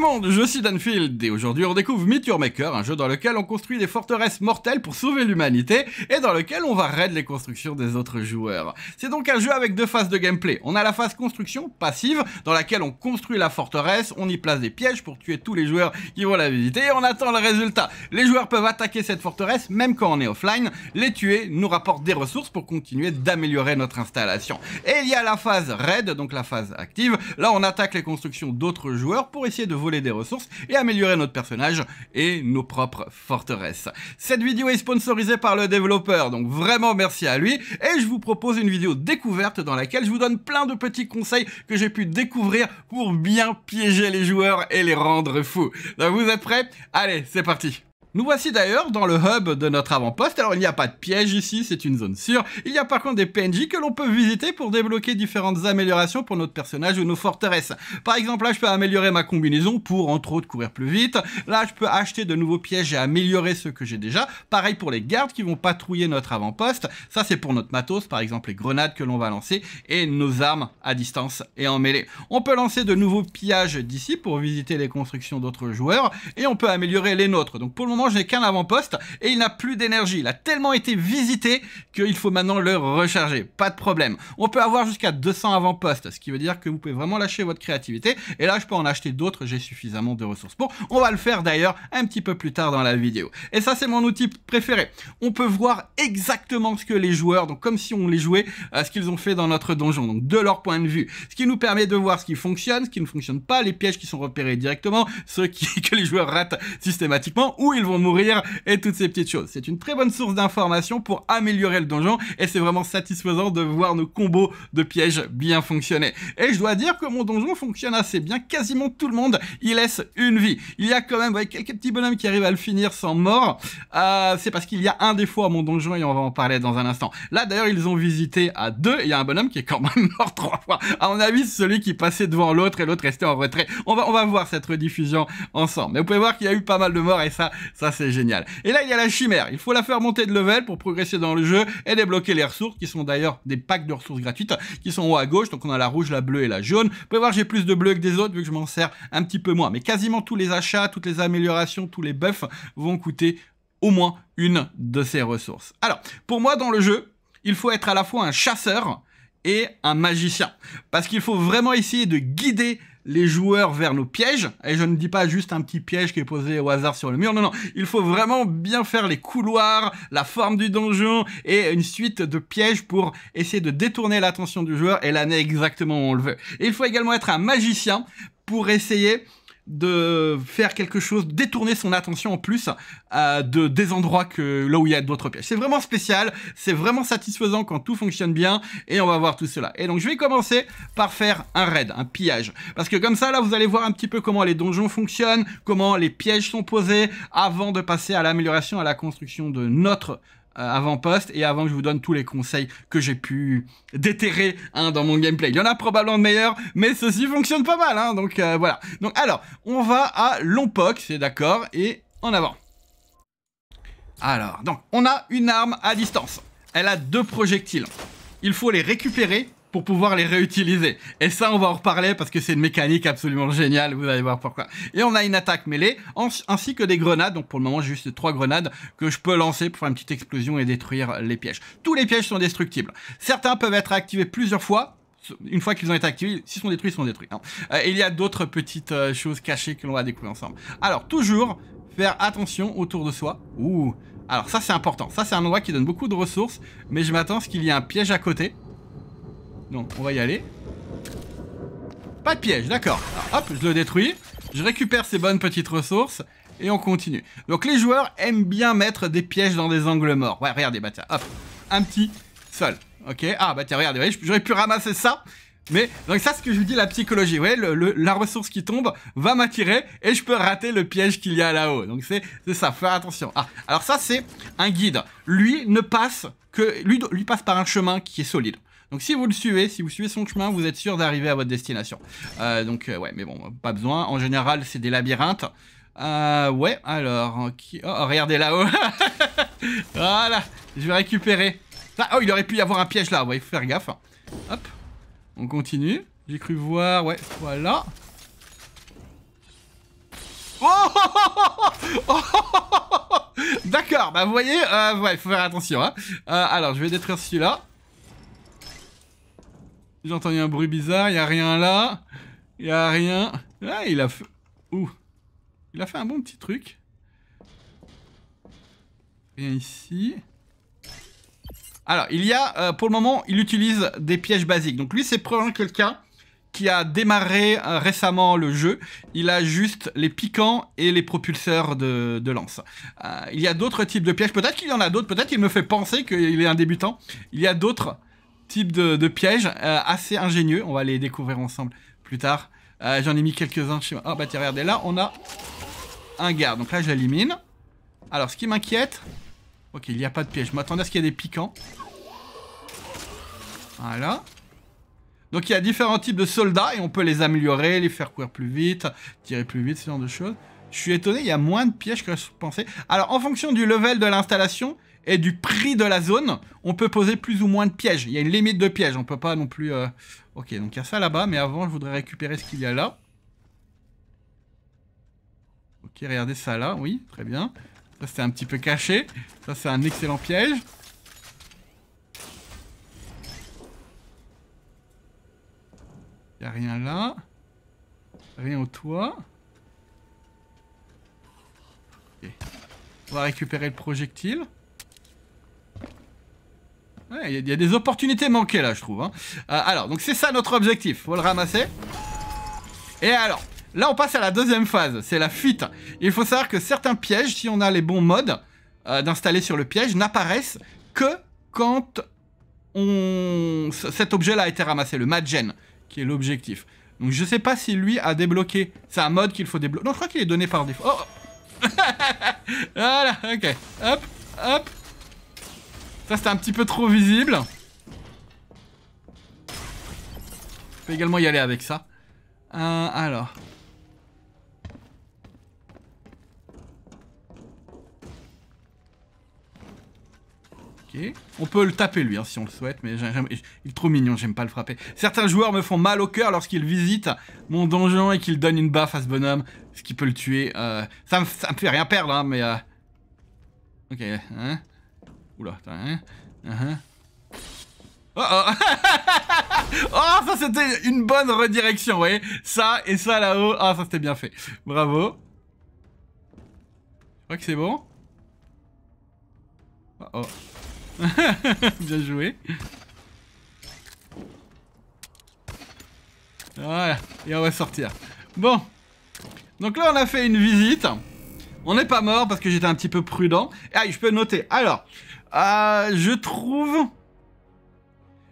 le monde, je suis Danfield et aujourd'hui on découvre Meet Maker, un jeu dans lequel on construit des forteresses mortelles pour sauver l'humanité et dans lequel on va raid les constructions des autres joueurs. C'est donc un jeu avec deux phases de gameplay. On a la phase construction passive dans laquelle on construit la forteresse, on y place des pièges pour tuer tous les joueurs qui vont la visiter et on attend le résultat. Les joueurs peuvent attaquer cette forteresse même quand on est offline, les tuer nous rapporte des ressources pour continuer d'améliorer notre installation. Et il y a la phase raid, donc la phase active. Là on attaque les constructions d'autres joueurs pour essayer de voler des ressources et améliorer notre personnage et nos propres forteresses. Cette vidéo est sponsorisée par le développeur, donc vraiment merci à lui. Et je vous propose une vidéo découverte dans laquelle je vous donne plein de petits conseils que j'ai pu découvrir pour bien piéger les joueurs et les rendre fous. vous êtes prêts Allez, c'est parti nous voici d'ailleurs dans le hub de notre avant-poste. Alors il n'y a pas de piège ici, c'est une zone sûre. Il y a par contre des PNJ que l'on peut visiter pour débloquer différentes améliorations pour notre personnage ou nos forteresses. Par exemple là je peux améliorer ma combinaison pour entre autres courir plus vite. Là je peux acheter de nouveaux pièges et améliorer ceux que j'ai déjà. Pareil pour les gardes qui vont patrouiller notre avant-poste. Ça c'est pour notre matos par exemple les grenades que l'on va lancer et nos armes à distance et en mêlée. On peut lancer de nouveaux pillages d'ici pour visiter les constructions d'autres joueurs et on peut améliorer les nôtres. Donc pour j'ai qu'un avant-poste et il n'a plus d'énergie. Il a tellement été visité qu'il faut maintenant le recharger. Pas de problème. On peut avoir jusqu'à 200 avant-postes, ce qui veut dire que vous pouvez vraiment lâcher votre créativité. Et là, je peux en acheter d'autres, j'ai suffisamment de ressources Bon, On va le faire d'ailleurs un petit peu plus tard dans la vidéo. Et ça, c'est mon outil préféré. On peut voir exactement ce que les joueurs, donc comme si on les jouait, euh, ce qu'ils ont fait dans notre donjon, donc de leur point de vue. Ce qui nous permet de voir ce qui fonctionne, ce qui ne fonctionne pas, les pièges qui sont repérés directement, ceux qui, que les joueurs ratent systématiquement, où ils vont mourir et toutes ces petites choses. C'est une très bonne source d'information pour améliorer le donjon et c'est vraiment satisfaisant de voir nos combos de pièges bien fonctionner. Et je dois dire que mon donjon fonctionne assez bien. Quasiment tout le monde y laisse une vie. Il y a quand même quelques petits bonhommes qui arrivent à le finir sans mort. Euh, c'est parce qu'il y a un défaut à mon donjon et on va en parler dans un instant. Là d'ailleurs ils ont visité à deux et il y a un bonhomme qui est quand même mort trois fois. À mon avis celui qui passait devant l'autre et l'autre restait en retrait. On va, on va voir cette rediffusion ensemble. Mais vous pouvez voir qu'il y a eu pas mal de morts et ça ça, c'est génial. Et là, il y a la chimère. Il faut la faire monter de level pour progresser dans le jeu et débloquer les ressources, qui sont d'ailleurs des packs de ressources gratuites, qui sont en haut à gauche. Donc, on a la rouge, la bleue et la jaune. Vous pouvez voir, j'ai plus de bleu que des autres, vu que je m'en sers un petit peu moins. Mais quasiment tous les achats, toutes les améliorations, tous les buffs vont coûter au moins une de ces ressources. Alors, pour moi, dans le jeu, il faut être à la fois un chasseur et un magicien. Parce qu'il faut vraiment essayer de guider les joueurs vers nos pièges. Et je ne dis pas juste un petit piège qui est posé au hasard sur le mur. Non, non. Il faut vraiment bien faire les couloirs, la forme du donjon et une suite de pièges pour essayer de détourner l'attention du joueur et l'amener exactement où on le veut. il faut également être un magicien pour essayer de faire quelque chose, détourner son attention en plus euh, de des endroits que là où il y a d'autres pièges. C'est vraiment spécial, c'est vraiment satisfaisant quand tout fonctionne bien et on va voir tout cela. Et donc je vais commencer par faire un raid, un pillage, parce que comme ça là vous allez voir un petit peu comment les donjons fonctionnent, comment les pièges sont posés avant de passer à l'amélioration à la construction de notre euh, avant poste et avant que je vous donne tous les conseils que j'ai pu déterrer hein, dans mon gameplay. Il y en a probablement de meilleurs, mais ceci fonctionne pas mal, hein, donc euh, voilà. Donc alors, on va à Lompoc, c'est d'accord, et en avant. Alors, donc, on a une arme à distance. Elle a deux projectiles. Il faut les récupérer pour pouvoir les réutiliser. Et ça, on va en reparler parce que c'est une mécanique absolument géniale, vous allez voir pourquoi. Et on a une attaque mêlée, ainsi que des grenades, donc pour le moment, juste trois grenades que je peux lancer pour faire une petite explosion et détruire les pièges. Tous les pièges sont destructibles. Certains peuvent être activés plusieurs fois, une fois qu'ils ont été activés, s'ils sont détruits, ils sont détruits. Hein. Euh, il y a d'autres petites euh, choses cachées que l'on va découvrir ensemble. Alors, toujours, faire attention autour de soi. Ouh Alors ça, c'est important. Ça, c'est un endroit qui donne beaucoup de ressources, mais je m'attends à ce qu'il y ait un piège à côté. Donc on va y aller. Pas de piège, d'accord. Hop, je le détruis. Je récupère ces bonnes petites ressources. Et on continue. Donc les joueurs aiment bien mettre des pièges dans des angles morts. Ouais, regardez, bah tiens, hop. Un petit sol. Ok, ah bah tiens, regardez, j'aurais pu ramasser ça. Mais, donc ça, c'est ce que je vous dis, la psychologie. Vous la ressource qui tombe va m'attirer et je peux rater le piège qu'il y a là-haut. Donc c'est ça, faire attention. Ah, alors ça, c'est un guide. Lui ne passe que... Lui, lui passe par un chemin qui est solide. Donc si vous le suivez, si vous suivez son chemin, vous êtes sûr d'arriver à votre destination. Euh, donc euh, ouais, mais bon, pas besoin. En général, c'est des labyrinthes. Euh, ouais, alors... Oh, oh, regardez là-haut. voilà, je vais récupérer. Ah, oh, il aurait pu y avoir un piège là. Ouais, il faut faire gaffe. Hop, on continue. J'ai cru voir, ouais, voilà. Oh, D'accord, bah vous voyez, ouais, il faut faire attention. Hein. alors, je vais détruire celui-là. J'ai entendu un bruit bizarre, il a rien là. Il y a rien. Ah, il a fait... Ouh. Il a fait un bon petit truc. Rien ici. Alors, il y a, euh, pour le moment, il utilise des pièges basiques. Donc lui, c'est probablement quelqu'un qui a démarré euh, récemment le jeu. Il a juste les piquants et les propulseurs de, lance. Euh, il y a d'autres types de pièges. Peut-être qu'il y en a d'autres. Peut-être qu'il me fait penser qu'il est un débutant. Il y a d'autres types de, pièges euh, assez ingénieux. On va les découvrir ensemble plus tard. Euh, j'en ai mis quelques-uns chez moi. Ah bah tiens, regardez, là on a un gars. Donc là je Alors ce qui m'inquiète... Ok, il n'y a pas de piège. Je m'attendais à ce qu'il y ait des piquants. Voilà. Donc il y a différents types de soldats et on peut les améliorer, les faire courir plus vite, tirer plus vite, ce genre de choses. Je suis étonné, il y a moins de pièges que je pensais. Alors en fonction du level de l'installation, et du prix de la zone, on peut poser plus ou moins de pièges. Il y a une limite de pièges, on peut pas non plus... Euh, ok, donc il y a ça là-bas, mais avant, je voudrais récupérer ce qu'il y a là. Ok, regardez ça là, oui, très bien. Ça, c'est un petit peu caché. Ça, c'est un excellent piège. Il a rien là. Rien au toit. On va récupérer le projectile. Il ouais, y, a des opportunités manquées là, je trouve. Hein. Euh, alors, donc c'est ça notre objectif. Faut le ramasser. Et alors, là on passe à la deuxième phase, c'est la fuite. Il faut savoir que certains pièges, si on a les bons modes euh, d'installer sur le piège, n'apparaissent que quand on... cet objet-là a été ramassé, le Madgen, qui est l'objectif. Donc je sais pas si lui a débloqué. C'est un mode qu'il faut débloquer. Non, je crois qu'il est donné par défaut. Oh, oh. Voilà, ok. Hop, hop. Ça, c'était un petit peu trop visible. On peut également y aller avec ça. Euh, alors. Ok. On peut le taper lui hein, si on le souhaite, mais il est trop mignon, j'aime pas le frapper. Certains joueurs me font mal au cœur lorsqu'ils visitent mon donjon et qu'ils donnent une baffe à ce bonhomme, ce qui peut le tuer. Euh, ça, me, ça, fait rien perdre, hein, mais... Euh. Ok, hein Oula, t'as rien hein. uh-huh. Oh, oh. oh ça c'était une bonne redirection, vous voyez Ça et ça là-haut. Ah, ça c'était bien fait. Bravo. Je crois que c'est bon. Oh oh. bien joué. Voilà. Et on va sortir. Bon. Donc là, on a fait une visite. On n'est pas mort parce que j'étais un petit peu prudent. Ah, je peux noter. Alors, euh, je trouve...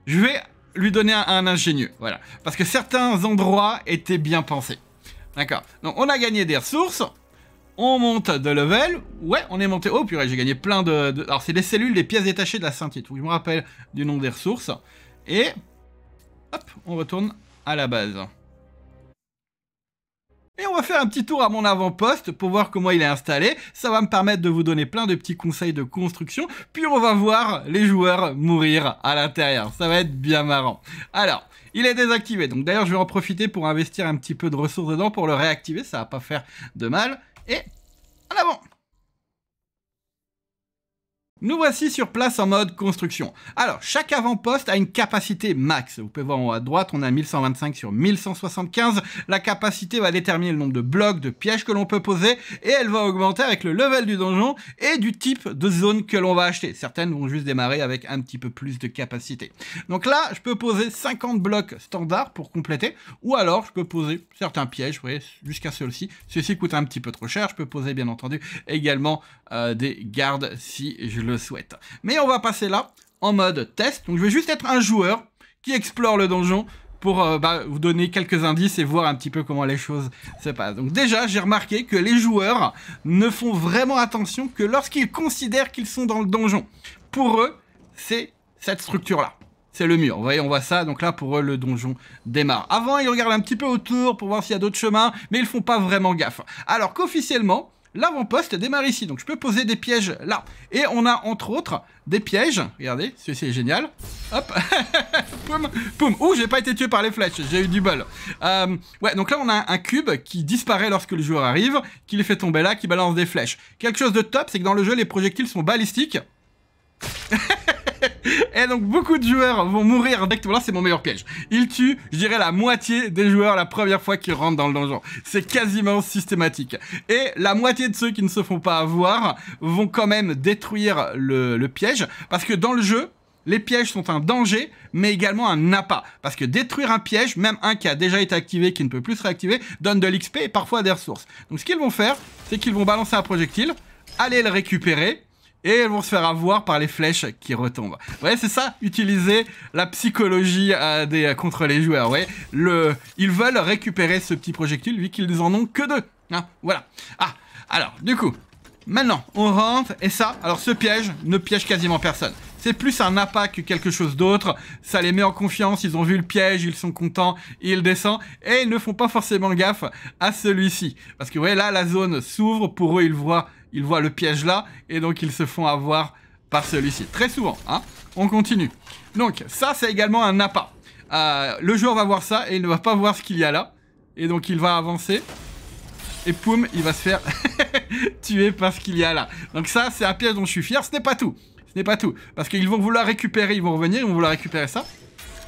Je vais lui donner un, ingénieux, voilà. Parce que certains endroits étaient bien pensés. D'accord. Donc on a gagné des ressources. On monte de level. Ouais, on est monté. Oh purée, j'ai gagné plein de... Alors c'est les cellules, les pièces détachées de la scintite. je me rappelle du nom des ressources. Et... Hop, on retourne à la base. Et on va faire un petit tour à mon avant-poste pour voir comment il est installé. Ça va me permettre de vous donner plein de petits conseils de construction. Puis on va voir les joueurs mourir à l'intérieur. Ça va être bien marrant. Alors, il est désactivé. Donc d'ailleurs, je vais en profiter pour investir un petit peu de ressources dedans pour le réactiver. Ça va pas faire de mal. Et en avant nous voici sur place en mode construction. Alors, chaque avant-poste a une capacité max. Vous pouvez voir en haut à droite, on a 1125 sur 1175. La capacité va déterminer le nombre de blocs, de pièges que l'on peut poser, et elle va augmenter avec le level du donjon et du type de zone que l'on va acheter. Certaines vont juste démarrer avec un petit peu plus de capacité. Donc là, je peux poser 50 blocs standard pour compléter, ou alors je peux poser certains pièges, vous voyez, jusqu'à ceux-ci. Ceci coûte un petit peu trop cher. Je peux poser, bien entendu, également euh, des gardes si je le souhaite. Mais on va passer là en mode test. Donc je vais juste être un joueur qui explore le donjon pour euh, bah, vous donner quelques indices et voir un petit peu comment les choses se passent. Donc déjà, j'ai remarqué que les joueurs ne font vraiment attention que lorsqu'ils considèrent qu'ils sont dans le donjon. Pour eux, c'est cette structure-là. C'est le mur. Vous voyez, on voit ça. Donc là, pour eux, le donjon démarre. Avant, ils regardent un petit peu autour pour voir s'il y a d'autres chemins, mais ils font pas vraiment gaffe. Alors qu'officiellement, l'avant-poste démarre ici. Donc je peux poser des pièges là. Et on a entre autres des pièges. Regardez, celui-ci est génial. Hop, poum, poum. Ouh, j'ai pas été tué par les flèches, j'ai eu du bol. Euh, ouais, donc là on a un cube qui disparaît lorsque le joueur arrive, qui le fait tomber là, qui balance des flèches. Quelque chose de top, c'est que dans le jeu, les projectiles sont balistiques. Et donc beaucoup de joueurs vont mourir directement. Là, c'est mon meilleur piège. Il tue, je dirais, la moitié des joueurs la première fois qu'ils rentrent dans le donjon. C'est quasiment systématique. Et la moitié de ceux qui ne se font pas avoir vont quand même détruire le, le piège. Parce que dans le jeu, les pièges sont un danger, mais également un appât. Parce que détruire un piège, même un qui a déjà été activé, qui ne peut plus se réactiver, donne de l'XP et parfois des ressources. Donc ce qu'ils vont faire, c'est qu'ils vont balancer un projectile, aller le récupérer, et elles vont se faire avoir par les flèches qui retombent. Vous c'est ça, utiliser la psychologie euh, euh, contre les joueurs. Ouais, ils veulent récupérer ce petit projectile, vu qu'ils n'en ont que deux. Hein, voilà. Ah, alors, du coup, maintenant, on rentre, et ça, alors ce piège ne piège quasiment personne. C'est plus un appât que quelque chose d'autre. Ça les met en confiance, ils ont vu le piège, ils sont contents, ils descendent et ils ne font pas forcément gaffe à celui-ci. Parce que vous voyez là, la zone s'ouvre, pour eux ils voient ils voient le piège là, et donc ils se font avoir par celui-ci. Très souvent, hein. On continue. Donc, ça, c'est également un appât. Euh, le joueur va voir ça, et il ne va pas voir ce qu'il y a là. Et donc, il va avancer. Et poum, il va se faire tuer par ce qu'il y a là. Donc ça, c'est un piège dont je suis fier. Ce n'est pas tout. Ce n'est pas tout. Parce qu'ils vont vouloir récupérer, ils vont revenir, ils vont vouloir récupérer ça.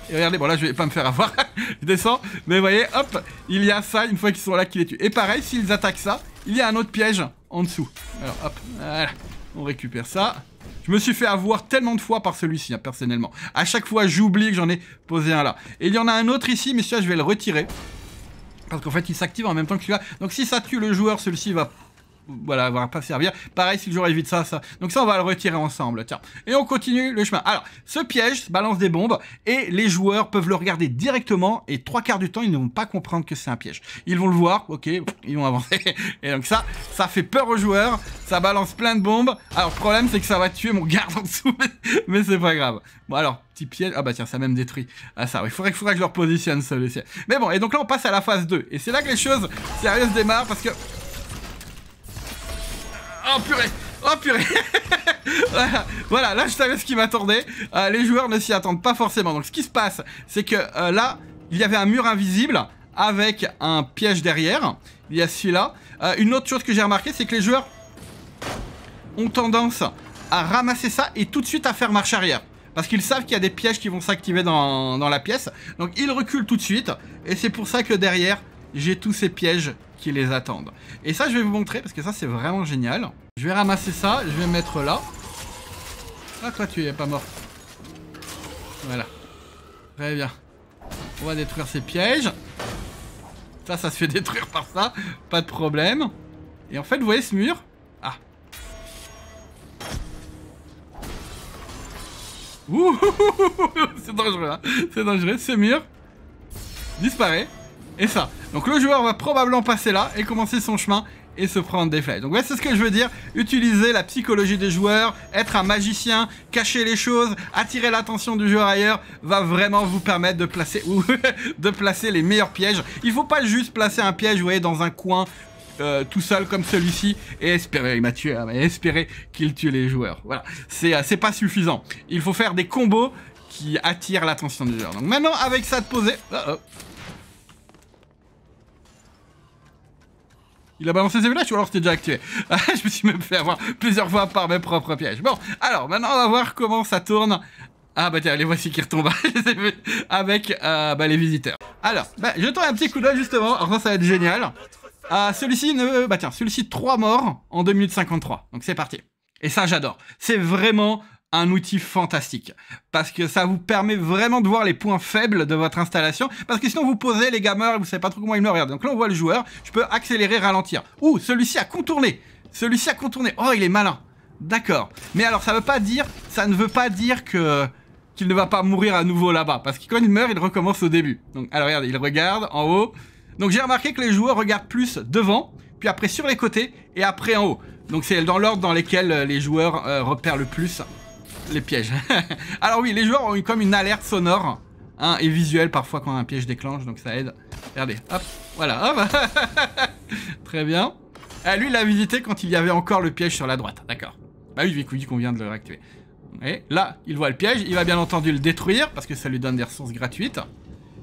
Et regardez, bon là je vais pas me faire avoir, je descends, mais vous voyez, hop, il y a ça, une fois qu'ils sont là, qu'il les tué. Et pareil, s'ils attaquent ça, il y a un autre piège en dessous. Alors hop, voilà. on récupère ça. Je me suis fait avoir tellement de fois par celui-ci, hein, personnellement. À chaque fois, j'oublie que j'en ai posé un là. Et il y en a un autre ici, mais celui-là, je vais le retirer. Parce qu'en fait, il s'active en même temps que celui-là. Donc si ça tue le joueur, celui-ci va voilà, va pas servir. Pareil, si le joueur évite ça, ça. Donc ça, on va le retirer ensemble, tiens. Et on continue le chemin. Alors, ce piège balance des bombes et les joueurs peuvent le regarder directement et trois quarts du temps, ils ne vont pas comprendre que c'est un piège. Ils vont le voir, ok, ils vont avancer. Et donc ça, ça fait peur aux joueurs, ça balance plein de bombes. Alors, le problème, c'est que ça va tuer mon garde en dessous, mais c'est pas grave. Bon, alors, petit piège. Ah bah tiens, ça même détruit. Ah ça, il oui, faudrait, que je leur positionne ça, les Mais bon, et donc là, on passe à la phase 2. Et c'est là que les choses sérieuses démarrent parce que Oh purée Oh purée voilà. là je savais ce qui m'attendait. Euh, les joueurs ne s'y attendent pas forcément. Donc ce qui se passe, c'est que euh, là, il y avait un mur invisible avec un piège derrière. Il y a celui-là. Euh, une autre chose que j'ai remarqué, c'est que les joueurs ont tendance à ramasser ça et tout de suite à faire marche arrière. Parce qu'ils savent qu'il y a des pièges qui vont s'activer dans, dans la pièce. Donc ils reculent tout de suite. Et c'est pour ça que derrière, j'ai tous ces pièges qui les attendent. Et ça, je vais vous montrer, parce que ça, c'est vraiment génial. Je vais ramasser ça, je vais mettre là. Ah, toi, tu es pas mort. Voilà. Très bien. On va détruire ces pièges. Ça, ça se fait détruire par ça. Pas de problème. Et en fait, vous voyez ce mur Ah. Ouh, c'est dangereux, hein C'est dangereux. Ce mur disparaît et ça. Donc le joueur va probablement passer là et commencer son chemin et se prendre des flèches. Donc ouais, c'est ce que je veux dire, utiliser la psychologie des joueurs, être un magicien, cacher les choses, attirer l'attention du joueur ailleurs, va vraiment vous permettre de placer, de placer les meilleurs pièges. Il faut pas juste placer un piège, vous voyez, dans un coin euh, tout seul comme celui-ci et espérer, il hein, espérer qu'il tue les joueurs. Voilà, euh, c'est pas suffisant. Il faut faire des combos qui attirent l'attention du joueur. Donc maintenant, avec ça de poser... Euh, oh. Il a balancé ses villages ou alors c'était déjà actué ah, Je me suis même fait avoir plusieurs fois par mes propres pièges. Bon, alors maintenant on va voir comment ça tourne. Ah bah tiens, les voici qui retombent avec euh, bah, les visiteurs. Alors, bah, tourne un petit coup d'œil justement, alors ça, va être génial. Euh, celui-ci, ne... bah tiens, celui-ci 3 morts en 2 minutes 53. Donc c'est parti. Et ça j'adore. C'est vraiment un outil fantastique parce que ça vous permet vraiment de voir les points faibles de votre installation parce que sinon vous posez les gamers et vous savez pas trop comment ils me Regarde. Donc là on voit le joueur, je peux accélérer, ralentir. Ouh, celui-ci a contourné. Celui-ci a contourné. Oh, il est malin. D'accord. Mais alors ça veut pas dire ça ne veut pas dire que qu'il ne va pas mourir à nouveau là-bas parce que quand il meurt, il recommence au début. Donc alors regarde, il regarde en haut. Donc j'ai remarqué que les joueurs regardent plus devant, puis après sur les côtés et après en haut. Donc c'est dans l'ordre dans lequel euh, les joueurs euh, repèrent le plus les pièges. Alors oui, les joueurs ont eu comme une alerte sonore hein, et visuelle parfois quand un piège déclenche, donc ça aide. Regardez, hop, voilà, Très bien. Ah, lui, il l'a visité quand il y avait encore le piège sur la droite, d'accord. Bah oui, il qu'on vient de le réactiver. Et là, il voit le piège, il va bien entendu le détruire, parce que ça lui donne des ressources gratuites.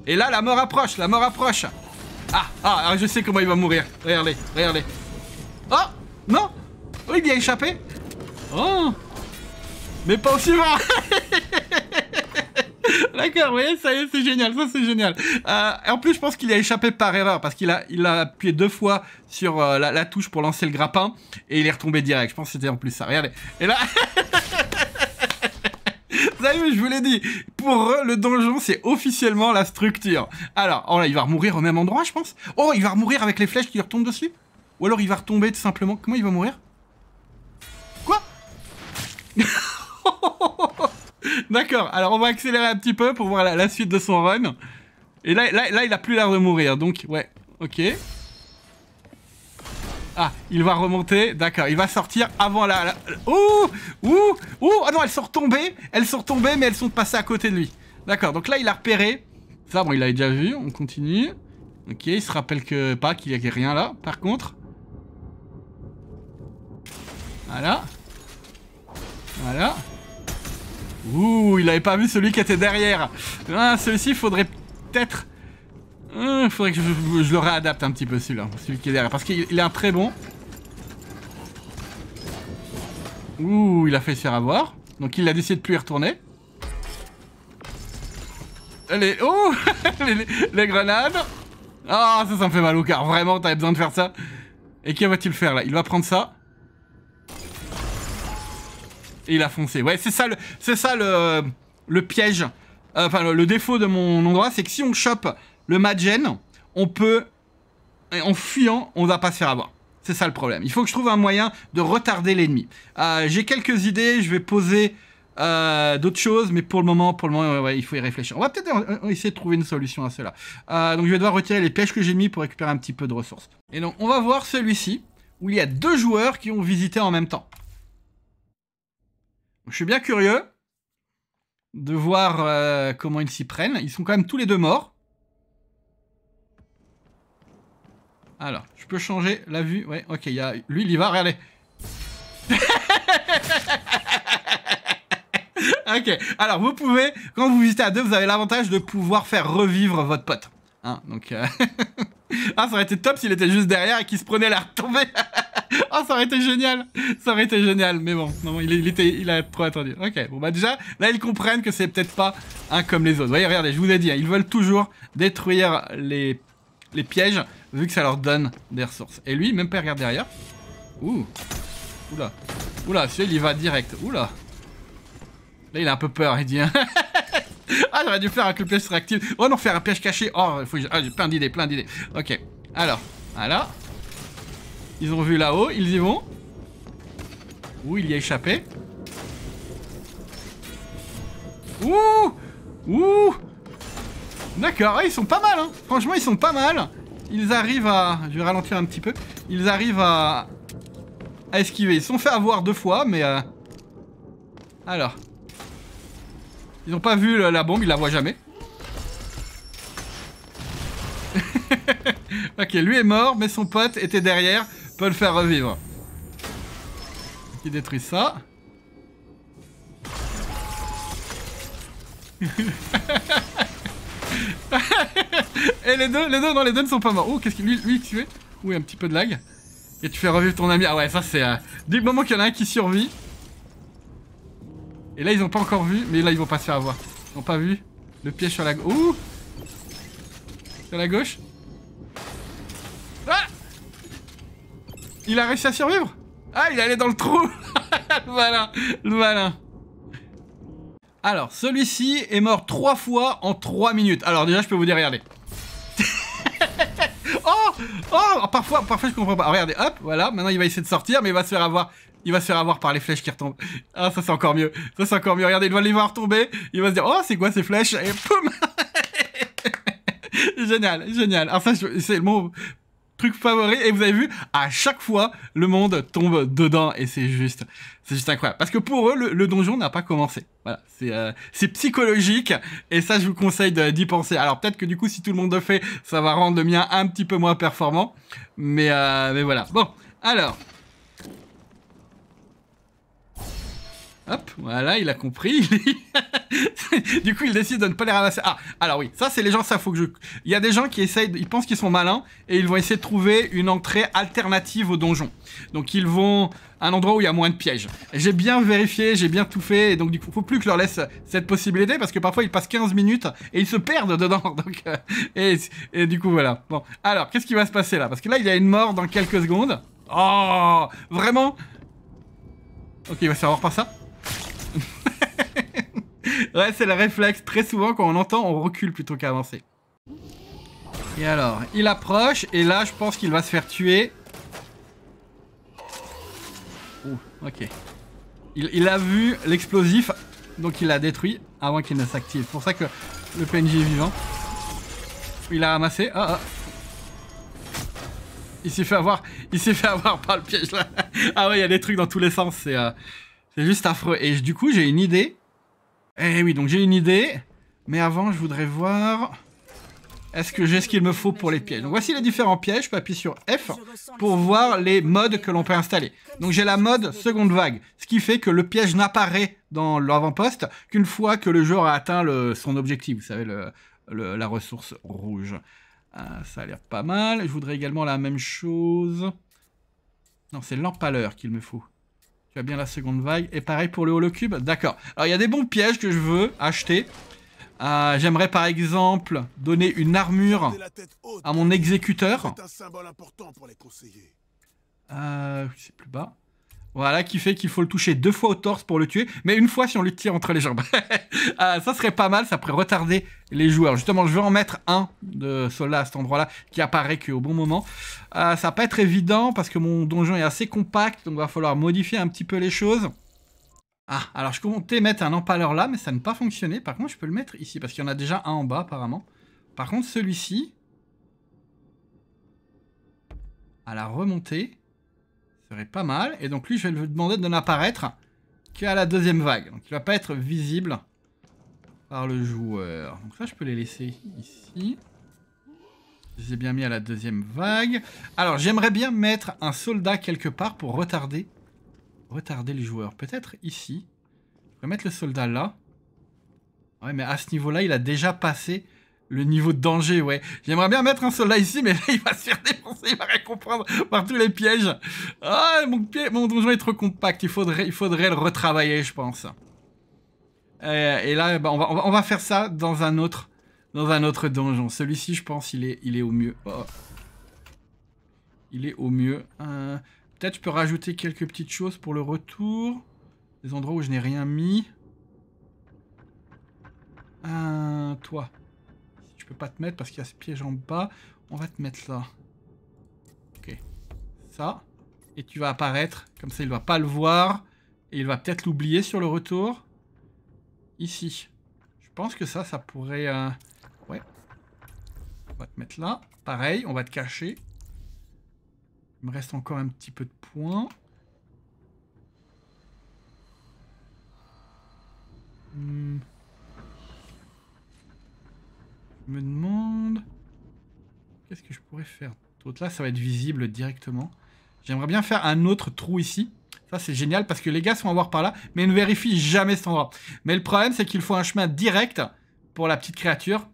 Et là, la mort approche, la mort approche Ah, ah, ah je sais comment il va mourir. Regardez, regardez. Oh Non Oh, il a échappé Oh mais pas au suivant D'accord, vous voyez, ça y est, c'est génial, ça c'est génial. Euh, en plus, je pense qu'il a échappé par erreur parce qu'il a, appuyé deux fois sur euh, la, touche pour lancer le grappin et il est retombé direct. Je pense que c'était en plus ça. Regardez. Et là. Vous je vous l'ai dit, pour eux, le donjon, c'est officiellement la structure. Alors, oh là, il va remourir au même endroit, je pense. Oh, il va remourir avec les flèches qui lui retombent dessus. Ou alors il va retomber tout simplement. Comment il va mourir Quoi D'accord, alors on va accélérer un petit peu pour voir la, suite de son run. Et là, là, il a plus l'air de mourir, donc ouais, ok. Ah, il va remonter, d'accord, il va sortir avant la... Ouh, Ouh Ouh Ah non, elles sont retombées Elles sont retombées, mais elles sont passées à côté de lui. D'accord, donc là, il a repéré. Ça, bon, il l'avait déjà vu, on continue. Ok, il se rappelle que pas qu'il n'y a rien là, par contre. Voilà. Voilà. Ouh, il avait pas vu celui qui était derrière. Ah, celui-ci, faudrait peut-être... Hein, il faudrait que je, le réadapte un petit peu celui-là, celui qui est derrière. Parce qu'il est un très bon. Ouh, il a fait se faire avoir. Donc il a décidé de plus y retourner. Allez Oh les, grenades Ah, ça, ça me fait mal au cœur. Vraiment, t'avais besoin de faire ça. Et qui va-t-il faire, là Il va prendre ça. Et il a foncé. Ouais, c'est ça le, c'est ça le, piège. Euh, enfin, le, défaut de mon endroit, c'est que si on chope le Madgen, on peut, en fuyant, on va pas se faire avoir. C'est ça le problème. Il faut que je trouve un moyen de retarder l'ennemi. Euh, j'ai quelques idées, je vais poser euh, d'autres choses, mais pour le moment, pour le moment, il faut y réfléchir. On va peut-être essayer de trouver une solution à cela. donc je vais devoir retirer les pièges que j'ai mis pour récupérer un petit peu de ressources. Et donc on va voir celui-ci, où il y a deux joueurs qui ont visité en même temps. Je suis bien curieux de voir euh, comment ils s'y prennent. Ils sont quand même tous les deux morts. Alors, je peux changer la vue. Ouais, ok, y a... lui, il y va, regardez. ok, alors vous pouvez, quand vous visitez à deux, vous avez l'avantage de pouvoir faire revivre votre pote. Hein. donc, euh, ah, ça aurait été top s'il était juste derrière et qu'il se prenait la retombée. oh, ça aurait été génial Ça aurait été génial, mais bon, non, il, était, il a trop attendu. Ok, bon bah déjà, là ils comprennent que c'est peut-être pas un comme les autres. Vous voyez, regardez, je vous ai dit, hein, ils veulent toujours détruire les, les pièges, vu que ça leur donne des ressources. Et lui, même pas regarde derrière. Ouh Oula Oula, celui-là, il va direct. Oula Là, il a un peu peur, il dit... Hein. ah, j'aurais dû faire un piège réactif. Oh non, faire un piège caché. Oh, faut... Ah, j'ai plein d'idées, plein d'idées. Ok, alors, alors ils ont vu là-haut, ils y vont. Ouh, il y a échappé. Ouh Ouh D'accord, ils sont pas mal, hein Franchement, ils sont pas mal. Ils arrivent à... Je vais ralentir un petit peu. Ils arrivent à... à esquiver. Ils se sont fait avoir deux fois, mais... Euh, alors. Ils ont pas vu la bombe, ils la voient jamais. ok, lui est mort, mais son pote était derrière peut le faire revivre. Qui détruit ça. Et eh, les deux, les deux, non, les deux ne sont pas morts. Oh, qu'est-ce qu'il lui, lui, tu es Oui, un petit peu de lag. Et tu fais revivre ton ami. Ah ouais, ça c'est... Euh, du moment qu'il y en a un qui survit. Et là, ils n'ont pas encore vu, mais là, ils vont pas se faire avoir. Ils n'ont pas vu le piège sur la... gauche. Ouh Sur la gauche Il a réussi à survivre Ah, il allait dans le trou Le malin Le malin Alors, celui-ci est mort trois fois en trois minutes. Alors déjà, je peux vous dire, regardez. Oh, oh Oh Parfois, parfois, je comprends pas. regardez, hop, voilà. Maintenant, il va essayer de sortir, mais il va se faire avoir... Il va se faire avoir par les flèches qui retombent. Ah, ça, c'est encore mieux. Ça, c'est encore mieux. Regardez, il va les voir tomber. Il va se dire, oh, c'est quoi ces flèches Et poum génial, génial. Ah, enfin, c'est le mot truc favori. Et vous avez vu, à chaque fois, le monde tombe dedans. Et c'est juste, c'est juste incroyable. Parce que pour eux, le, donjon n'a pas commencé. Voilà, c'est euh, psychologique. Et ça, je vous conseille d'y penser. Alors peut-être que du coup, si tout le monde le fait, ça va rendre le mien un petit peu moins performant. Mais, euh, mais voilà. Bon, alors... Hop, voilà, il a compris. du coup, ils décident de ne pas les ramasser. Ah, alors oui, ça, c'est les gens, ça faut que je... Il y a des gens qui essayent, ils pensent qu'ils sont malins, et ils vont essayer de trouver une entrée alternative au donjon. Donc, ils vont un endroit où il y a moins de pièges. J'ai bien vérifié, j'ai bien tout fait, donc du coup, faut plus que je leur laisse cette possibilité, parce que parfois, ils passent 15 minutes, et ils se perdent dedans, donc... Euh, et, du coup, voilà. Bon, alors, qu'est-ce qui va se passer là Parce que là, il y a une mort dans quelques secondes. Oh Vraiment Ok, il va savoir par ça ouais, c'est le réflexe. Très souvent, quand on entend, on recule plutôt qu'avancer. Et alors, il approche, et là, je pense qu'il va se faire tuer. Ouh, ok. Il, a vu l'explosif, donc il l'a détruit avant qu'il ne s'active. C'est pour ça que le PNJ est vivant. Il a ramassé. Ah, ah, Il s'est fait avoir. Il s'est fait avoir par le piège là. ah ouais, il y a des trucs dans tous les sens. C'est euh, juste affreux. Et du coup, j'ai une idée. Eh oui, donc j'ai une idée. Mais avant, je voudrais voir... Est-ce que j'ai ce qu'il me faut pour les pièges Donc voici les différents pièges, appuyer sur F pour voir les modes que l'on peut installer. Donc j'ai la mode seconde vague, ce qui fait que le piège n'apparaît dans l'avant-poste qu'une fois que le joueur a atteint son objectif, vous savez, la ressource rouge. Ah, ça a l'air pas mal, je voudrais également la même chose. Non, c'est l'empaleur qu'il me faut bien la seconde vague. Et pareil pour le holocube. D'accord. Alors, il y a des bons pièges que je veux acheter. Euh, j'aimerais par exemple donner une armure à mon exécuteur. c'est euh, plus bas. Voilà, qui fait qu'il faut le toucher deux fois au torse pour le tuer, mais une fois si on lui tire entre les jambes. Ah, ça serait pas mal, ça pourrait retarder les joueurs. Justement, je vais en mettre un de soldat à cet endroit-là, qui apparaît qu'au bon moment. Ah, ça va pas être évident, parce que mon donjon est assez compact, donc il va falloir modifier un petit peu les choses. Ah, alors je comptais mettre un empaleur là, mais ça n'a pas fonctionné. Par contre, je peux le mettre ici, parce qu'il y en a déjà un en bas, apparemment. Par contre, celui-ci... À la remontée serait pas mal. Et donc lui, je vais lui demander de n'apparaître qu'à la deuxième vague. Donc il va pas être visible par le joueur. Donc ça, je peux les laisser ici. je ai bien mis à la deuxième vague. Alors, j'aimerais bien mettre un soldat quelque part pour retarder, retarder les joueurs. Peut-être ici. Je vais mettre le soldat là. Ouais, mais à ce niveau-là, il a déjà passé le niveau de danger, ouais. J'aimerais bien mettre un soldat ici, mais là, il va se faire défoncer, il va rien comprendre par tous les pièges. Ah, mon, mon donjon est trop compact, il faudrait, il faudrait le retravailler, je pense. Euh, et là, bah, on, va, faire ça dans un autre, dans un autre donjon. Celui-ci, je pense, il est, il est au mieux. Oh. Il est au mieux. Euh, peut-être je peux rajouter quelques petites choses pour le retour. Des endroits où je n'ai rien mis. Un euh, toi peux pas te mettre parce qu'il y a ce piège en bas. On va te mettre là. Ok. Ça. Et tu vas apparaître. Comme ça, il va pas le voir. Et il va peut-être l'oublier sur le retour. Ici. Je pense que ça, ça pourrait... Euh, ouais. On va te mettre là. Pareil, on va te cacher. Il me reste encore un petit peu de points. Hmm me demande... Qu'est-ce que je pourrais faire Toute Là, ça va être visible directement. J'aimerais bien faire un autre trou ici. Ça, c'est génial parce que les gars sont à voir par là, mais ils ne vérifient jamais cet endroit. Mais le problème, c'est qu'il faut un chemin direct pour la petite créature.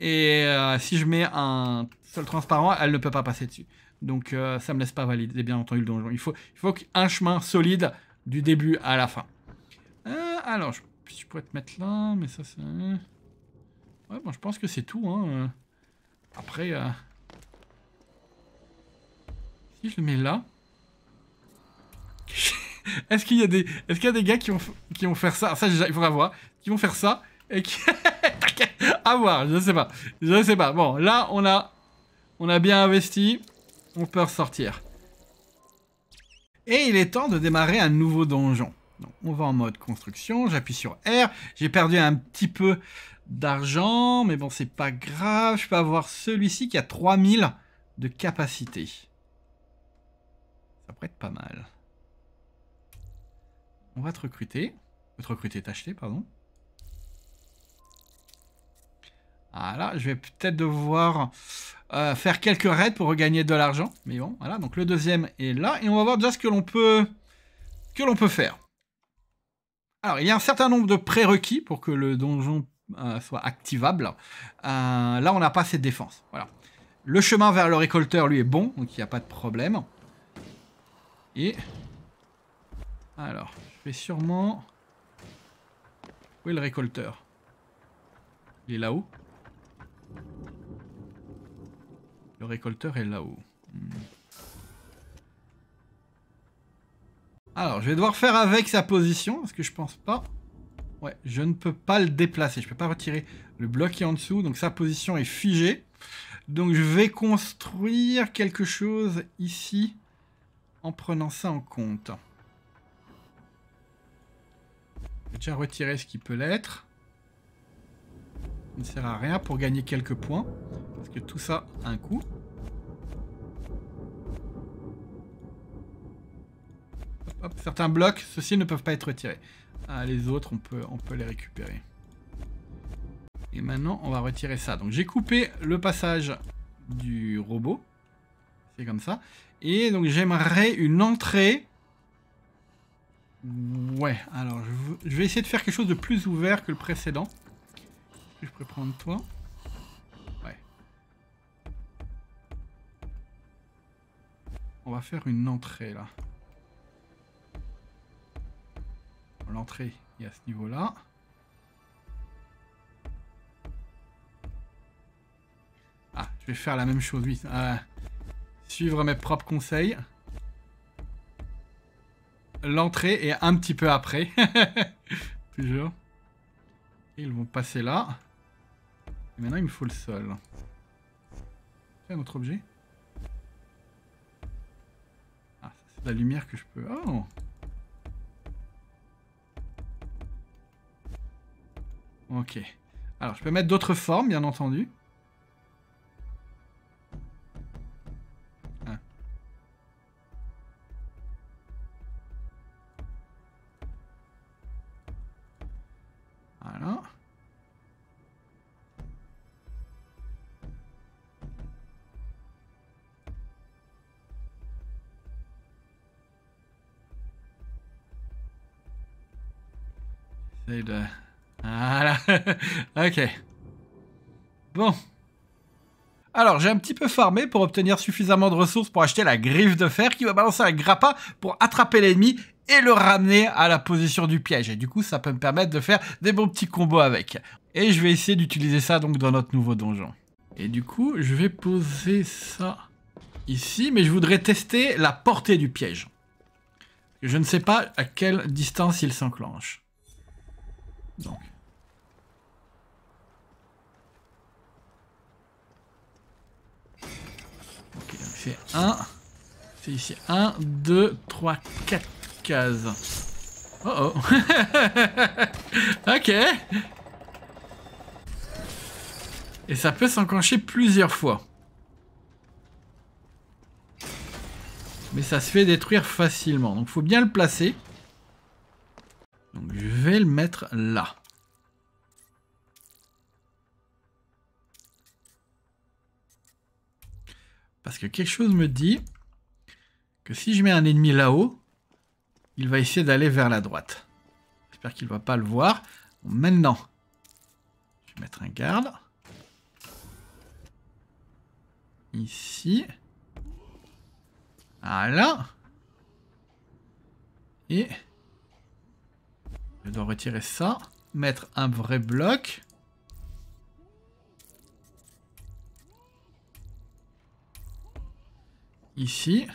Et euh, si je mets un sol transparent, elle ne peut pas passer dessus. Donc ça euh, ça me laisse pas valide. valider, bien entendu, le donjon. Il faut, il un chemin solide du début à la fin. Euh, alors, je pourrais te mettre là, mais ça, c'est... Hein. Ouais, bon, je pense que c'est tout. Hein. Euh. Après, euh, si je le mets là, est-ce qu'il y a des, est-ce qu'il y a des gars qui vont, qui faire ça Ça, il faudra voir. Qui vont faire ça et qui, à voir. Je sais pas. Je sais pas. Bon, là, on a, on a bien investi. On peut ressortir. Et il est temps de démarrer un nouveau donjon. Donc, on va en mode construction, j'appuie sur R, j'ai perdu un petit peu d'argent, mais bon, c'est pas grave. Je peux avoir celui-ci qui a 3000 de capacité. Ça pourrait être pas mal. On va te recruter. Te recruter, t'acheter, pardon. Voilà, je vais peut-être devoir euh, faire quelques raids pour regagner de l'argent. Mais bon, voilà, donc le deuxième est là. Et on va voir déjà ce que l'on peut, que l'on peut faire. Alors, il y a un certain nombre de prérequis pour que le donjon euh, soit activable. Euh, là, on n'a pas cette défense. Voilà. Le chemin vers le récolteur, lui, est bon, donc il n'y a pas de problème. Et... Alors, je vais sûrement... Où est le récolteur Il est là-haut Le récolteur est là-haut. Hmm. Alors, je vais devoir faire avec sa position, parce que je pense pas... Ouais, je ne peux pas le déplacer. Je ne peux pas retirer le bloc qui est en dessous. Donc sa position est figée. Donc je vais construire quelque chose ici en prenant ça en compte. Je vais déjà retirer ce qui peut l'être. Ça ne sert à rien pour gagner quelques points. Parce que tout ça a un coût. certains blocs, ceux-ci ne peuvent pas être retirés. Ah, les autres, on peut, on peut les récupérer. Et maintenant, on va retirer ça. Donc j'ai coupé le passage du robot. C'est comme ça. Et donc j'aimerais une entrée... Ouais, alors je vais essayer de faire quelque chose de plus ouvert que le précédent. Je peux prendre toi. Ouais. On va faire une entrée là. l'entrée est à ce niveau-là. Ah, je vais faire la même chose, lui. Euh, suivre mes propres conseils. L'entrée est un petit peu après. Toujours. Ils vont passer là. Et maintenant, il me faut le sol. C'est un autre objet Ah, c'est la lumière que je peux... Oh Ok. Alors, je peux mettre d'autres formes, bien entendu. ok. Bon. Alors, j'ai un petit peu farmé pour obtenir suffisamment de ressources pour acheter la griffe de fer qui va balancer un grappin pour attraper l'ennemi et le ramener à la position du piège. Et du coup, ça peut me permettre de faire des bons petits combos avec. Et je vais essayer d'utiliser ça donc dans notre nouveau donjon. Et du coup, je vais poser ça ici, mais je voudrais tester la portée du piège. Je ne sais pas à quelle distance il s'enclenche. Donc, C'est 1. C'est ici 1, 2, 3, 4 cases. Oh oh Ok Et ça peut s'enclencher plusieurs fois. Mais ça se fait détruire facilement. Donc faut bien le placer. Donc je vais le mettre là. Parce que quelque chose me dit que si je mets un ennemi là-haut, il va essayer d'aller vers la droite. J'espère qu'il ne va pas le voir. Maintenant, je vais mettre un garde. Ici. Voilà. Et je dois retirer ça. Mettre un vrai bloc. ici.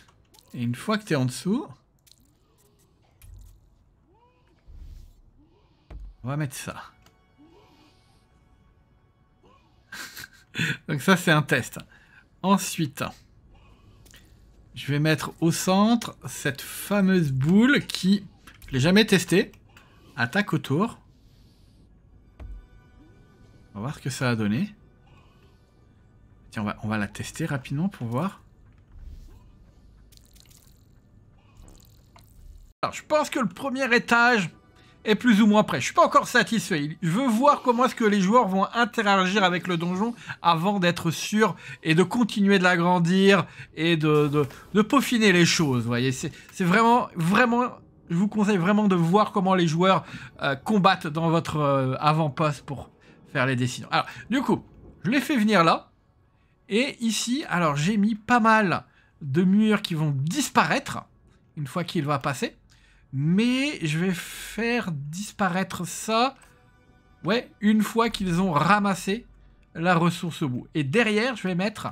Et une fois que tu es en dessous, on va mettre ça. Donc ça, c'est un test. Ensuite, je vais mettre au centre cette fameuse boule qui, je l'ai jamais testée, attaque autour. On va voir ce que ça a donné. Tiens, on va la tester rapidement pour voir. Alors, je pense que le premier étage est plus ou moins prêt. Je suis pas encore satisfait. Je veux voir comment est-ce que les joueurs vont interagir avec le donjon avant d'être sûr et de continuer de l'agrandir et de, peaufiner les choses. Vous voyez, c'est vraiment, vraiment, je vous conseille vraiment de voir comment les joueurs euh, combattent dans votre euh, avant-poste pour faire les décisions. Alors, du coup, je l'ai fait venir là. Et ici, alors j'ai mis pas mal de murs qui vont disparaître une fois qu'il va passer. Mais je vais faire disparaître ça. Ouais, une fois qu'ils ont ramassé la ressource au bout. Et derrière, je vais mettre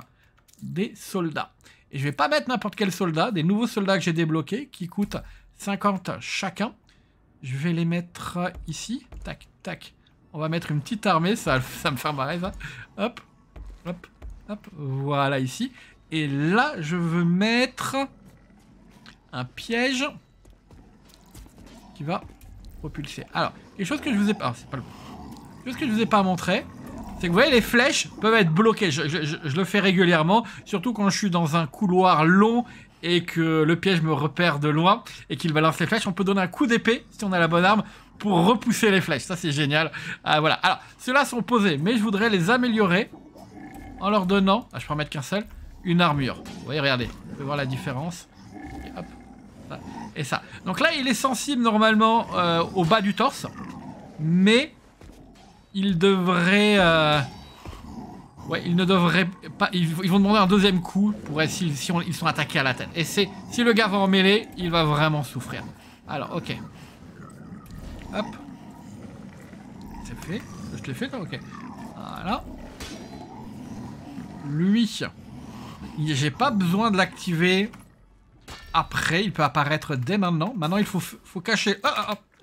des soldats. Et je vais pas mettre n'importe quel soldat, des nouveaux soldats que j'ai débloqués, qui coûtent 50 chacun. Je vais les mettre ici. Tac, tac. On va mettre une petite armée, ça, ça me fait marrer ça. Hein. Hop, hop, hop. Voilà, ici. Et là, je veux mettre un piège qui va propulser. Alors, quelque chose que je vous ai pas... c'est pas le bon. que je vous ai pas montré, c'est que vous voyez, les flèches peuvent être bloquées. Je, le fais régulièrement, surtout quand je suis dans un couloir long et que le piège me repère de loin et qu'il balance les flèches. On peut donner un coup d'épée, si on a la bonne arme, pour repousser les flèches. Ça, c'est génial. Ah, voilà. Alors, ceux-là sont posés, mais je voudrais les améliorer en leur donnant... Ah, je je peux en mettre qu'un seul. Une armure. Vous voyez, regardez. Vous pouvez voir la différence. hop et ça. Donc là, il est sensible normalement euh, au bas du torse, mais il devrait... Euh, ouais, il ne devrait pas... Ils, vont demander un deuxième coup pour être si, ils sont attaqués à la tête. Et c'est... Si le gars va en mêler, il va vraiment souffrir. Alors, ok. Hop. C'est fait. Je l'ai fait, toi Ok. Voilà. Lui. J'ai pas besoin de l'activer après, il peut apparaître dès maintenant. Maintenant, il faut, faut cacher... Oh,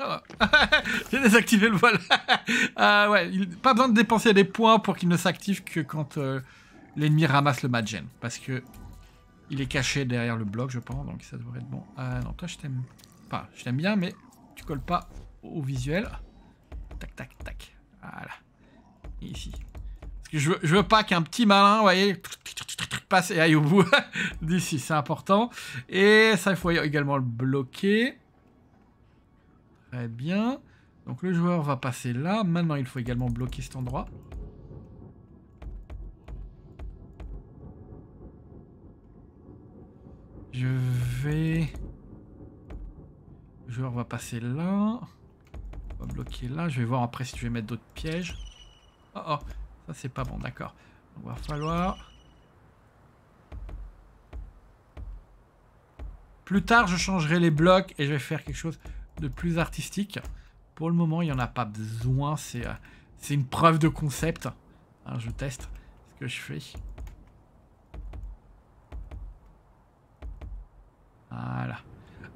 oh, J'ai désactivé le vol. ouais, il, pas besoin de dépenser des points pour qu'il ne s'active que quand euh, l'ennemi ramasse le Madgen. Parce que il est caché derrière le bloc, je pense, donc ça devrait être bon. non, toi, je t'aime pas. Je t'aime bien, mais tu colles pas au visuel. Tac, tac, tac. Voilà. ici je veux, je veux pas qu'un petit malin, vous voyez, passe et aille au bout d'ici, c'est important. Et ça, il faut également le bloquer. Très bien. Donc le joueur va passer là. Maintenant, il faut également bloquer cet endroit. Je vais... Le joueur va passer là. On va bloquer là. Je vais voir après si je vais mettre d'autres pièges. Oh oh, ça, c'est pas bon, d'accord. On va falloir... Plus tard, je changerai les blocs et je vais faire quelque chose de plus artistique. Pour le moment, il n'y en a pas besoin. C'est euh, une preuve de concept. Hein, je teste ce que je fais. Voilà.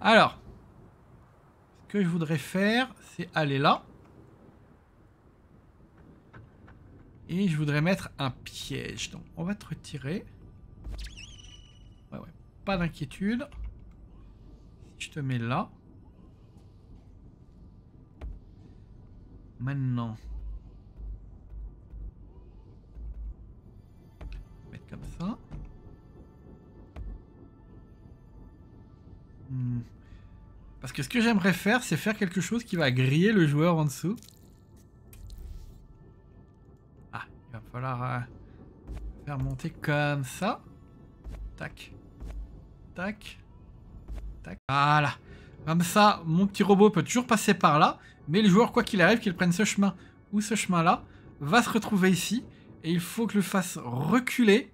Alors, ce que je voudrais faire, c'est aller là. Et je voudrais mettre un piège. Donc on va te retirer. Ouais, ouais. Pas d'inquiétude. Je te mets là. Maintenant. Je mettre comme ça. Hmm. Parce que ce que j'aimerais faire, c'est faire quelque chose qui va griller le joueur en dessous. Euh, faire monter comme ça. Tac. Tac. Tac. Voilà. Comme ça, mon petit robot peut toujours passer par là. Mais le joueur, quoi qu'il arrive, qu'il prenne ce chemin ou ce chemin-là, va se retrouver ici. Et il faut que je le fasse reculer.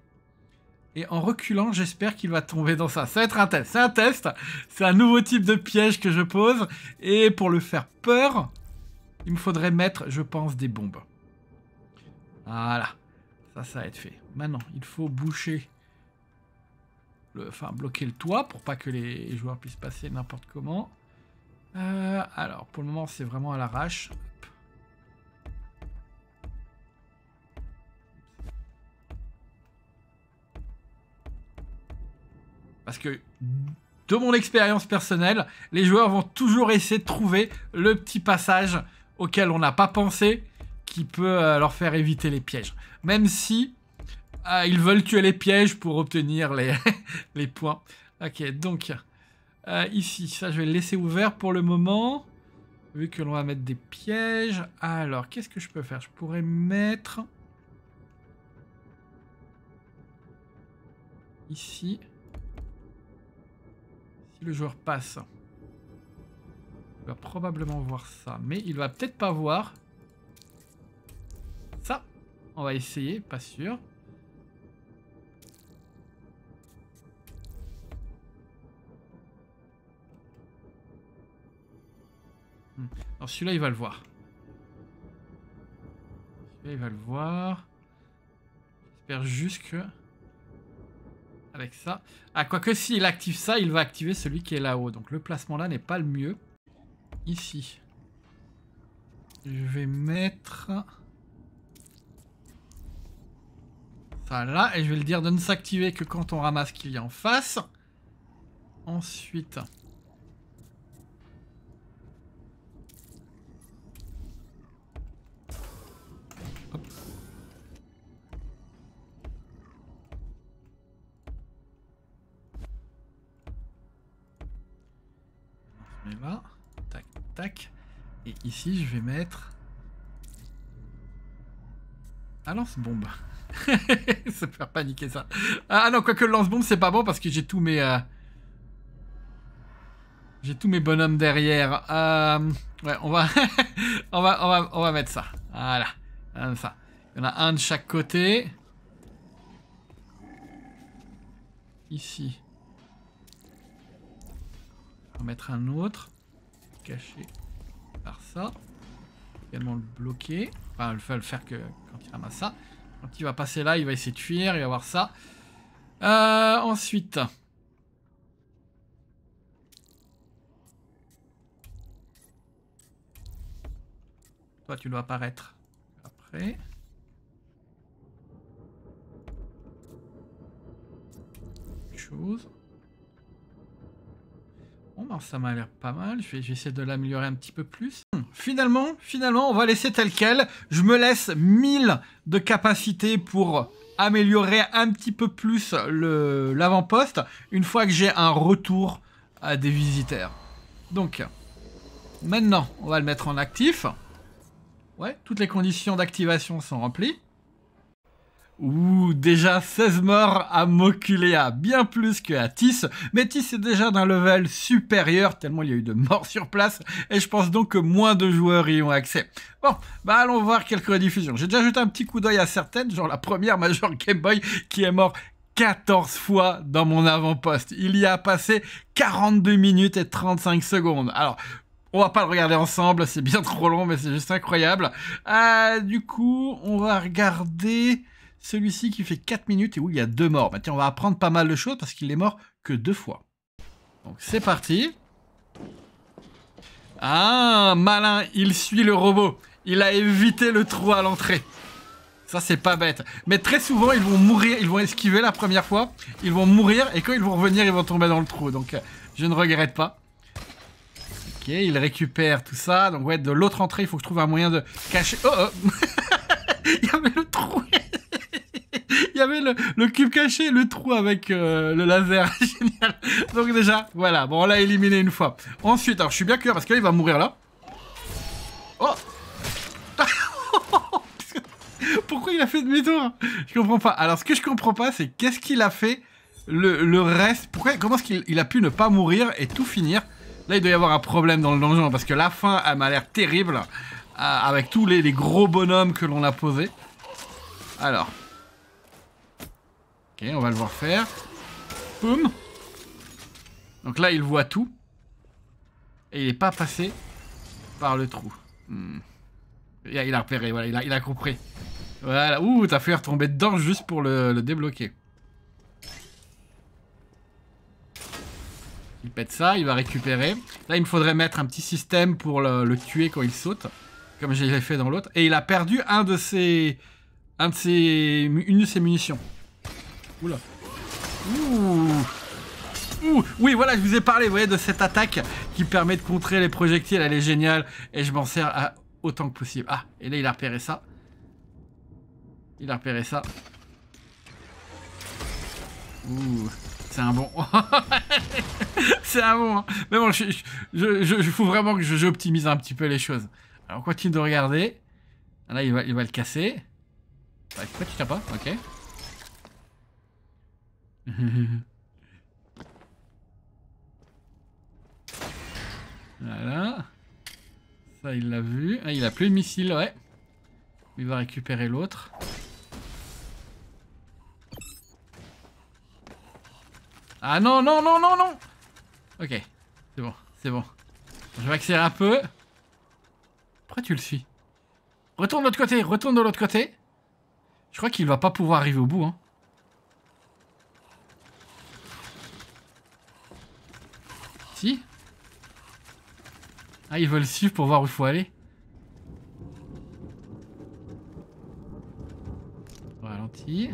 Et en reculant, j'espère qu'il va tomber dans ça. Ça va être un test. C'est un test. C'est un nouveau type de piège que je pose. Et pour le faire peur, il me faudrait mettre, je pense, des bombes. Voilà. Ça, ça va être fait. Maintenant, il faut boucher, le, enfin bloquer le toit pour pas que les joueurs puissent passer n'importe comment. Euh, alors, pour le moment, c'est vraiment à l'arrache. Parce que, de mon expérience personnelle, les joueurs vont toujours essayer de trouver le petit passage auquel on n'a pas pensé qui peut euh, leur faire éviter les pièges. Même si euh, ils veulent tuer les pièges pour obtenir les, points. Ok, donc euh, ici, ça je vais le laisser ouvert pour le moment. Vu que l'on va mettre des pièges. Alors, qu'est-ce que je peux faire Je pourrais mettre... Ici. Si le joueur passe. Il va probablement voir ça. Mais il va peut-être pas voir. On va essayer, pas sûr. Hmm. Alors celui-là, il va le voir. Celui-là, il va le voir. J'espère juste que... Avec ça. Ah, quoique s'il active ça, il va activer celui qui est là-haut. Donc le placement là n'est pas le mieux. Ici. Je vais mettre... là. Et je vais le dire de ne s'activer que quand on ramasse qu'il y a en face. Ensuite... Hop. On met là. Tac, tac. Et ici, je vais mettre... À lance-bombe ça peut faire paniquer ça. Ah non, quoique le lance-bombe, c'est pas bon parce que j'ai tous mes... Euh, j'ai tous mes bonhommes derrière. Euh, ouais, on va... on va... on, va, mettre ça. Voilà. ça. Il a un de chaque côté. Ici. On va mettre un autre. Caché par ça. Également le bloquer. Enfin, le faire que quand il ramasse ça il va passer là, il va essayer de fuir, il va voir ça. Euh, ensuite... Toi, tu dois apparaître après. Chose. Bon, ben, ça m'a l'air pas mal. Je vais, essayer de l'améliorer un petit peu plus. Hmm. Finalement, finalement, on va laisser tel quel. Je me laisse 1000 de capacité pour améliorer un petit peu plus l'avant-poste une fois que j'ai un retour à des visiteurs. Donc, maintenant, on va le mettre en actif. Ouais, toutes les conditions d'activation sont remplies. Ouh, déjà 16 morts à Moculea, bien plus que à Tis, mais Tis est déjà d'un level supérieur, tellement il y a eu de morts sur place, et je pense donc que moins de joueurs y ont accès. Bon, bah allons voir quelques rediffusions. J'ai déjà jeté un petit coup d'œil à certaines, genre la première Major Game Boy qui est mort 14 fois dans mon avant-poste. Il y a passé 42 minutes et 35 secondes. Alors, on va pas le regarder ensemble, c'est bien trop long, mais c'est juste incroyable. Ah, du coup, on va regarder... Celui-ci qui fait 4 minutes et où il y a deux morts. Maintenant, on va apprendre pas mal de choses parce qu'il est mort que deux fois. Donc c'est parti. Ah, malin, il suit le robot. Il a évité le trou à l'entrée. Ça, c'est pas bête. Mais très souvent, ils vont mourir, ils vont esquiver la première fois, ils vont mourir, et quand ils vont revenir, ils vont tomber dans le trou. Donc, euh, je ne regrette pas. Ok, il récupère tout ça. Donc, ouais, de l'autre entrée, il faut que je trouve un moyen de cacher... Oh, oh Il y avait le trou Il y avait le, cube caché, le trou avec euh, le laser. Génial. Donc déjà, voilà. Bon, on l'a éliminé une fois. Ensuite, alors je suis bien curieux parce qu'il va mourir là. Oh Pourquoi il a fait demi-tour Je comprends pas. Alors, ce que je comprends pas, c'est qu'est-ce qu'il a fait le, le reste Pourquoi Comment est-ce qu'il a pu ne pas mourir et tout finir Là, il doit y avoir un problème dans le donjon parce que la fin, elle m'a l'air terrible euh, avec tous les, les, gros bonhommes que l'on a posés. Alors, on va le voir faire. Boum Donc là, il voit tout. Et il n'est pas passé par le trou. Hmm. Il, a, repéré, voilà, il a, il compris. Voilà, ouh, t'as fait retomber dedans juste pour le, débloquer. Il pète ça, il va récupérer. Là, il me faudrait mettre un petit système pour le, le tuer quand il saute, comme j'ai fait dans l'autre. Et il a perdu un de ses, un de ses, une de ses munitions. Oula. Ouh. Ouh. Oui, voilà, je vous ai parlé, vous voyez, de cette attaque qui permet de contrer les projectiles. Elle est géniale et je m'en sers autant que possible. Ah, et là, il a repéré ça. Il a repéré ça. Ouh. C'est un bon. c'est un bon. Hein. Mais bon, je, je, je, je, faut vraiment que j'optimise un petit peu les choses. Alors, on continue de regarder. Là, il va, il va le casser. Bah, tu tiens pas Ok. voilà. Ça, il l'a vu. Ah, il a plus de missiles ouais. Il va récupérer l'autre. Ah non, non, non, non, non Ok, c'est bon, c'est bon. Je vais accélérer un peu. Pourquoi tu le suis Retourne de l'autre côté, retourne de l'autre côté. Je crois qu'il va pas pouvoir arriver au bout. Hein. Ah, ils veulent suivre pour voir où il faut aller. Ralenti.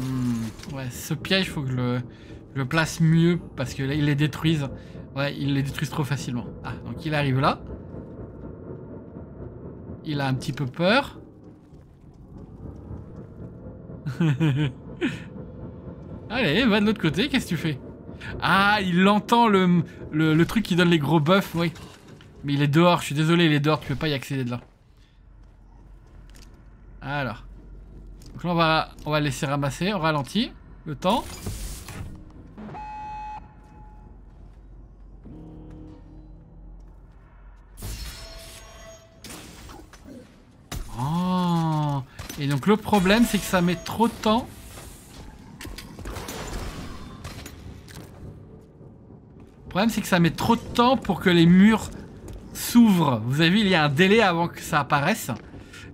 Hmm... Ouais, ce piège, faut que je le, place mieux parce que là, ils les détruisent. Ouais, ils les détruisent trop facilement. Ah, donc il arrive là. Il a un petit peu peur. Allez, va de l'autre côté, qu'est-ce que tu fais ah, il entend le, truc qui donne les gros bœufs, oui. Mais il est dehors, je suis désolé, il est dehors, tu peux pas y accéder de là. Alors. Donc là, on va, on va laisser ramasser, on ralentit le temps. Oh Et donc le problème, c'est que ça met trop de temps c'est que ça met trop de temps pour que les murs s'ouvrent. Vous avez vu, il y a un délai avant que ça apparaisse.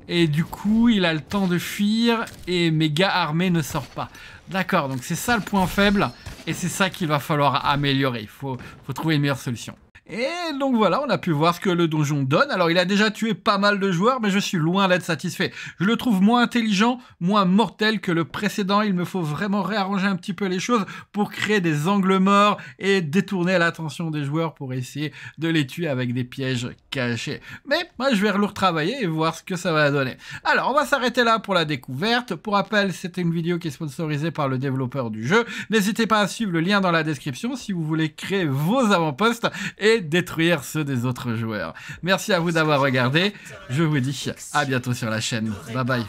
Et du coup, il a le temps de fuir et mes gars armés ne sortent pas. D'accord, donc c'est ça le point faible et c'est ça qu'il va falloir améliorer. Il faut trouver une meilleure solution. Et donc voilà, on a pu voir ce que le donjon donne. Alors il a déjà tué pas mal de joueurs, mais je suis loin d'être satisfait. Je le trouve moins intelligent, moins mortel que le précédent. Il me faut vraiment réarranger un petit peu les choses pour créer des angles morts et détourner l'attention des joueurs pour essayer de les tuer avec des pièges cachés. Mais moi je vais le retravailler et voir ce que ça va donner. Alors on va s'arrêter là pour la découverte. Pour rappel, c'était une vidéo qui est sponsorisée par le développeur du jeu. N'hésitez pas à suivre le lien dans la description si vous voulez créer vos avant-postes et détruire ceux des autres joueurs. Merci à vous d'avoir regardé. Je vous dis à bientôt sur la chaîne. Bye bye.